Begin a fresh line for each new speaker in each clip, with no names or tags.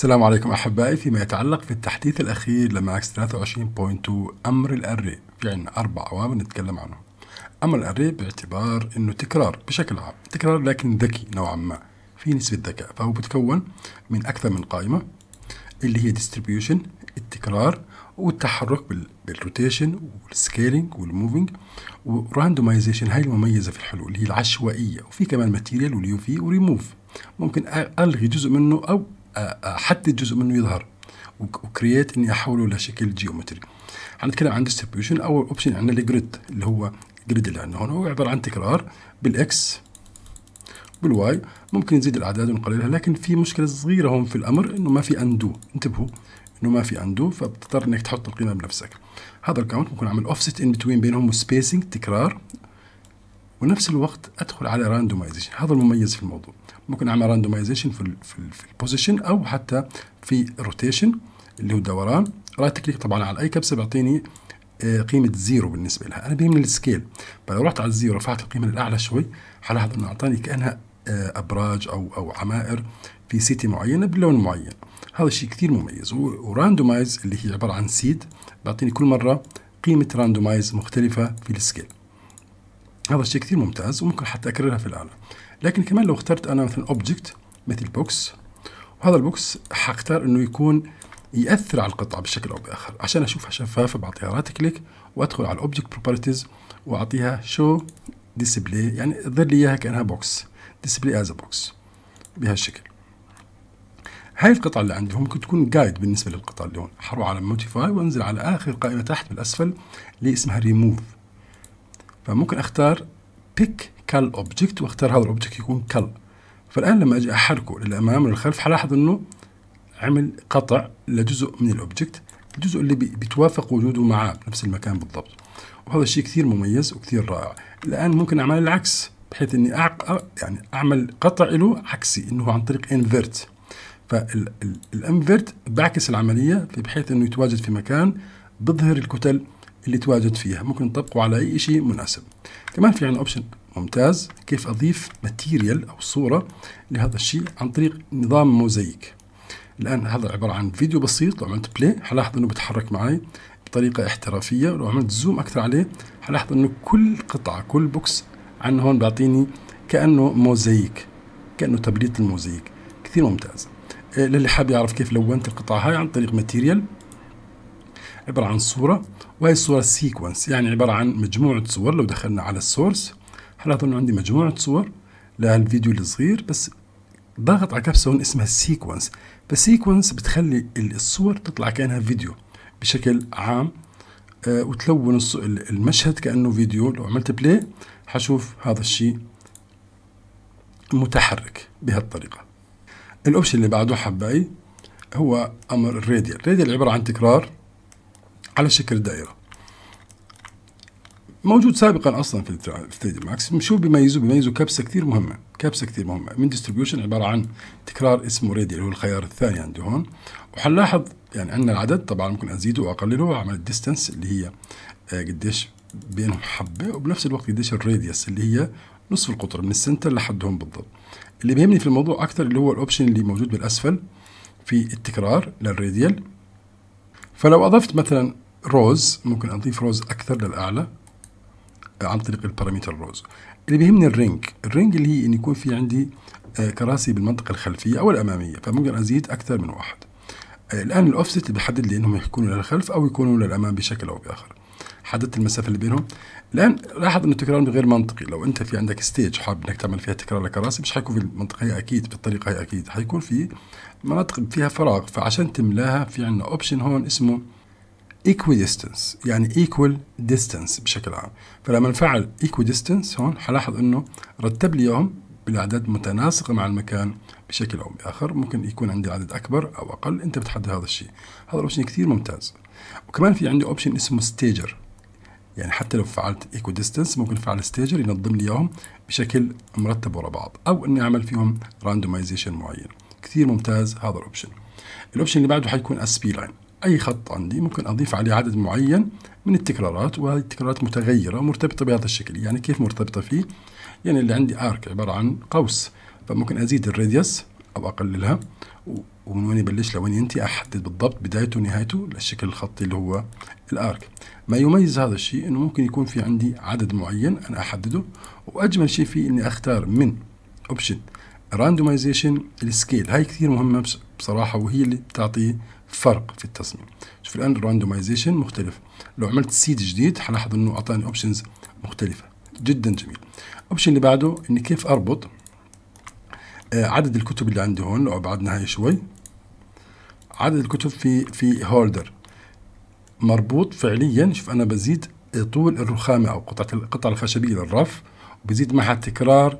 السلام عليكم أحبائي فيما يتعلق في التحديث الأخير لماكس 23.2 أمر الأري في يعني عندنا أربع عوامل نتكلم عنهم أمر الأري باعتبار أنه تكرار بشكل عام تكرار لكن ذكي نوعا ما في نسبة ذكاء فهو بتكون من أكثر من قائمة اللي هي ديستريبيوشن التكرار والتحرك بالروتيشن والسكيلينج والموفينج وراندومايزيشن هاي المميزه في الحلول اللي هي العشوائيه وفي كمان ماتيريال واليو في وريموف ممكن الغي جزء منه او حتى جزء منه يظهر وكرييت اني احوله لشكل جيومتري حنتكلم عن ديستريبيوشن اول اوبشن عندنا الجريد اللي هو الجريد اللي عندنا هون هو عباره عن تكرار بالاكس بالواي ممكن نزيد الاعداد ونقللها لكن في مشكله صغيره هون في الامر انه ما في اندو انتبهوا انه ما في اندو فبتضطر انك تحط القيمه بنفسك هذا الكاونت ممكن اعمل اوفست ان بتوين بينهم وسبيسنج تكرار ونفس الوقت ادخل على راندومايزيشن هذا المميز في الموضوع ممكن اعمل راندومايزيشن في في, في البوزيشن او حتى في الروتيشن اللي هو الدوران رايت كليك طبعا على اي كبسه بيعطيني آه، قيمة زيرو بالنسبة لها، أنا بيهمني السكيل، فلو رحت على الزيرو رفعت القيمة للأعلى شوي حلاحظ إنه أعطاني كأنها آه، أبراج أو أو عمائر في سيتي معينة بلون معين، هذا الشيء كثير مميز، وراندومايز اللي هي عبارة عن سيد بيعطيني كل مرة قيمة راندومايز مختلفة في السكيل. هذا الشيء كثير ممتاز وممكن حتى اكررها في الاله لكن كمان لو اخترت انا مثلا اوبجكت مثل بوكس وهذا البوكس حختار انه يكون ياثر على القطعه بشكل او باخر عشان اشوفها شفافه بعطيها رايت كليك وادخل على الاوبجكت بروبرتيز واعطيها شو ديسبلاي يعني تظهر لي اياها كانها بوكس ديسبلاي از بوكس بهالشكل هاي القطعة اللي عندي ممكن تكون جايد بالنسبة للقطعة اللي هون حروح على موديفاي وانزل على آخر قائمة تحت بالأسفل اللي اسمها ريموف فممكن اختار بيك كال اوبجكت واختار هذا الاوبجكت يكون كال فالان لما اجي احركه للامام وللخلف حلاحظ انه عمل قطع لجزء من الاوبجكت الجزء اللي بيتوافق وجوده معاه بنفس المكان بالضبط وهذا الشيء كثير مميز وكثير رائع الان ممكن اعمل العكس بحيث اني أعق... يعني اعمل قطع له عكسي انه عن طريق انفيرت فالانفيرت بعكس العمليه بحيث انه يتواجد في مكان بظهر الكتل اللي تواجد فيها ممكن نطبقه على أي شيء مناسب كمان في عندنا أوبشن ممتاز كيف أضيف ماتيريال أو صورة لهذا الشيء عن طريق نظام موزيك الآن هذا عبارة عن فيديو بسيط لو عملت بلاي حلاحظ أنه بتحرك معي بطريقة احترافية لو عملت زوم أكثر عليه حلاحظ أنه كل قطعة كل بوكس عن هون بيعطيني كأنه موزيك كأنه تبليط الموزيك كثير ممتاز آه، للي حاب يعرف كيف لونت القطعة هاي عن طريق ماتيريال عبارة عن صورة وهي الصورة سيكونس يعني عبارة عن مجموعة صور لو دخلنا على السورس حلاحظ انه عندي مجموعة صور لهالفيديو الصغير بس ضغط على كبسة هون اسمها سيكونس فالسيكونس بتخلي الصور تطلع كأنها فيديو بشكل عام آه وتلون المشهد كأنه فيديو لو عملت بلاي حشوف هذا الشيء متحرك بهالطريقة الأوبشن اللي بعده حباي هو أمر الراديال الراديال عبارة عن تكرار على شكل دائره موجود سابقا اصلا في الثريد ماكس شو بيميزه بيميزه كبسه كثير مهمه كبسه كثير مهمه من ديستريبيوشن عباره عن تكرار اسمه ريدي اللي هو الخيار الثاني عندي هون وحنلاحظ يعني عندنا العدد طبعا ممكن ازيده واقلله واعمل الديستنس اللي هي آه، قديش بينهم حبه وبنفس الوقت قديش الراديوس اللي هي نصف القطر من السنتر لحد هون بالضبط اللي بيهمني في الموضوع اكثر اللي هو الاوبشن اللي موجود بالاسفل في التكرار للراديال فلو اضفت مثلا روز ممكن اضيف روز اكثر للاعلى آه، عن طريق البارامتر روز اللي بيهمني الرينج الرينج اللي هي ان يكون في عندي آه، كراسي بالمنطقه الخلفيه او الاماميه فممكن ازيد اكثر من واحد آه، الان الاوفست اللي بيحدد لي انهم يكونوا للخلف او يكونوا للامام بشكل او باخر حددت المسافه اللي بينهم الان لاحظ انه التكرار غير منطقي لو انت في عندك ستيج حاب انك تعمل فيها تكرار لكراسي مش حيكون في المنطقه هي اكيد بالطريقه هي اكيد حيكون في مناطق فيها فراغ فعشان تملاها في عندنا اوبشن هون اسمه equidistance يعني equal distance بشكل عام فلما نفعل equidistance هون حلاحظ انه رتب لي اياهم بالاعداد متناسقه مع المكان بشكل او باخر ممكن يكون عندي عدد اكبر او اقل انت بتحدد هذا الشيء هذا الاوبشن كثير ممتاز وكمان في عندي اوبشن اسمه ستيجر يعني حتى لو فعلت ايكو ديستنس ممكن فعل ستيجر ينظم لي اياهم بشكل مرتب ورا بعض او اني اعمل فيهم راندومايزيشن معين كثير ممتاز هذا الاوبشن الاوبشن اللي بعده حيكون اس بي لاين أي خط عندي ممكن أضيف عليه عدد معين من التكرارات وهذه التكرارات متغيرة ومرتبطة بهذا الشكل يعني كيف مرتبطة فيه؟ يعني اللي عندي آرك عبارة عن قوس فممكن أزيد الراديوس أو أقللها ومن وين يبلش لوين ينتهي أحدد بالضبط بدايته ونهايته للشكل الخطي اللي هو الآرك ما يميز هذا الشيء أنه ممكن يكون في عندي عدد معين أنا أحدده وأجمل شيء فيه أني أختار من أوبشن راندومايزيشن السكيل هاي كثير مهمة بصراحة وهي اللي بتعطي فرق في التصميم شوف الان الراندومايزيشن مختلف لو عملت سيد جديد حلاحظ انه اعطاني اوبشنز مختلفه جدا جميل الاوبشن اللي بعده اني كيف اربط آه، عدد الكتب اللي عندي هون لو ابعدنا هاي شوي عدد الكتب في في هولدر مربوط فعليا شوف انا بزيد طول الرخامه او قطعه القطعه الخشبيه للرف وبزيد معها تكرار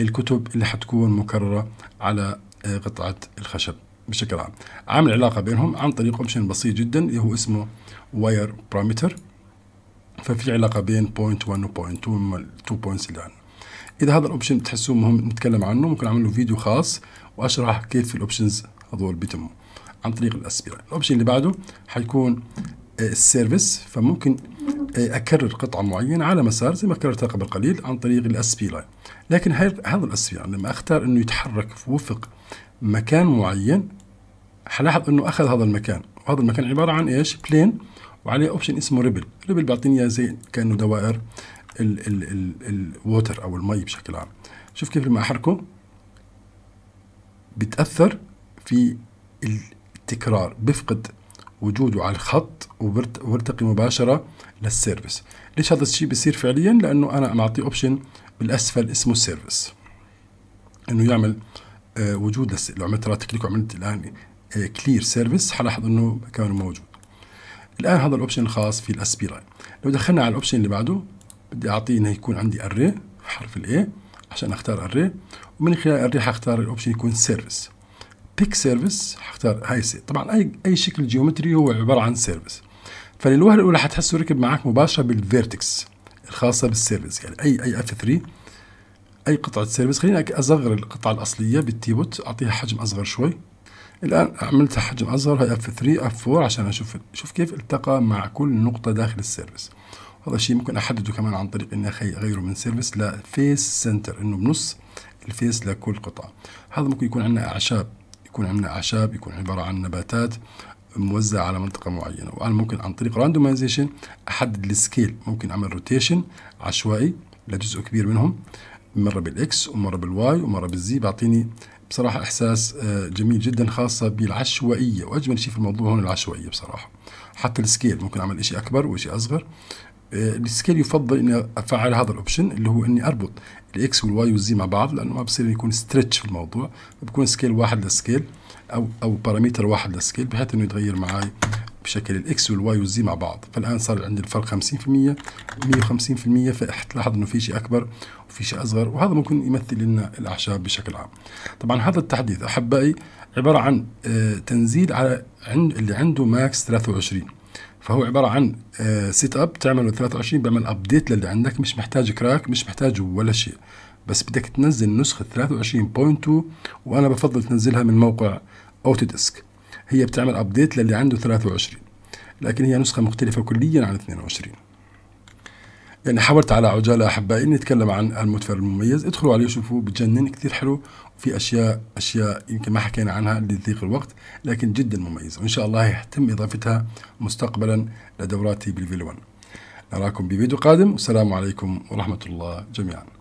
الكتب اللي حتكون مكرره على آه، قطعه الخشب بشكل عام عامل علاقة بينهم عن طريق اوبشن بسيط جدا اللي هو اسمه واير بارامتر ففي علاقة بين بوينت 1 وبوينت 2 التو بوينتس اللي عندنا اذا هذا الاوبشن بتحسوه مهم نتكلم عنه ممكن اعمل له فيديو خاص واشرح كيف الاوبشنز هذول بيتموا عن طريق الاسبيرا الاوبشن اللي بعده حيكون السيرفيس آه، فممكن آه، اكرر قطعه معينه على مسار زي ما كررتها قبل قليل عن طريق الاس بي لاين لكن هذا الاس بي لاين لما اختار انه يتحرك وفق مكان معين حلاحظ انه اخذ هذا المكان وهذا المكان عباره عن ايش بلين وعليه اوبشن اسمه ريبل ريبل بيعطيني اياه زي كانه دوائر الووتر او المي بشكل عام شوف كيف لما احركه بتاثر في التكرار بفقد وجوده على الخط وبرتقي مباشره للسيرفيس ليش هذا الشيء بيصير فعليا لانه انا معطيه اوبشن بالاسفل اسمه السيرفيس انه يعمل آه، وجود هسه لو عملت رات كليك وعملت الان كلير آه، سيرفيس حلاحظ انه كان موجود الان هذا الاوبشن الخاص في الاسبيراي لو دخلنا على الاوبشن اللي بعده بدي اعطيه انه يكون عندي اري حرف الاي عشان اختار اري ومن خلال اري حختار الاوبشن يكون سيرفيس بيك سيرفيس حختار هاي سي طبعا اي اي شكل جيومتري هو عباره عن سيرفيس فللوهله الاولى حتحسه ركب معك مباشره بالفيرتكس الخاصه بالسيرفيس يعني اي اي اف 3 اي قطعه سيرفس خليني اصغر القطعه الاصليه بالتيبوت اعطيها حجم اصغر شوي الان عملتها حجم اصغر هي اف 3 اف 4 عشان اشوف شوف كيف التقى مع كل نقطه داخل السيرفس هذا الشيء ممكن احدده كمان عن طريق اني اغيره من سيرفس لفيس سنتر انه بنص الفيس لكل قطعه هذا ممكن يكون عندنا اعشاب يكون عندنا اعشاب يكون عباره عن نباتات موزعة على منطقة معينة وأنا ممكن عن طريق راندومايزيشن أحدد السكيل ممكن أعمل روتيشن عشوائي لجزء كبير منهم مرة بالإكس ومرة بالواي ومرة بالزي بيعطيني بصراحة إحساس آه، جميل جدا خاصة بالعشوائية وأجمل شيء في الموضوع هون العشوائية بصراحة حتى السكيل ممكن أعمل إشي أكبر وإشي أصغر آه، السكيل يفضل اني افعل هذا الاوبشن اللي هو اني اربط الاكس والواي والزي مع بعض لانه ما بصير يكون ستريتش في الموضوع بكون سكيل واحد للسكيل او او باراميتر واحد للسكيل بحيث انه يتغير معي بشكل الاكس والواي والزي مع بعض فالان صار عندي الفرق 50% 150% فحتلاحظ انه في شيء اكبر وفي شيء اصغر وهذا ممكن يمثل لنا الاعشاب بشكل عام طبعا هذا التحديث احبائي عباره عن آه، تنزيل على عند اللي عنده ماكس 23 فهو عباره عن سيت اب تعمله 23 بيعمل ابديت للي عندك مش محتاج كراك مش محتاج ولا شيء بس بدك تنزل نسخه 23.2 وانا بفضل تنزلها من موقع اوتو ديسك هي بتعمل ابديت للي عنده 23 لكن هي نسخة مختلفة كليا عن 22 يعني حاولت على عجالة أحبائي إني أتكلم عن المدفع المميز ادخلوا عليه شوفوا بتجنن كثير حلو وفي أشياء أشياء يمكن ما حكينا عنها لضيق الوقت لكن جدا مميز وإن شاء الله يتم إضافتها مستقبلا لدوراتي بالفيلون نراكم بفيديو قادم والسلام عليكم ورحمة الله جميعا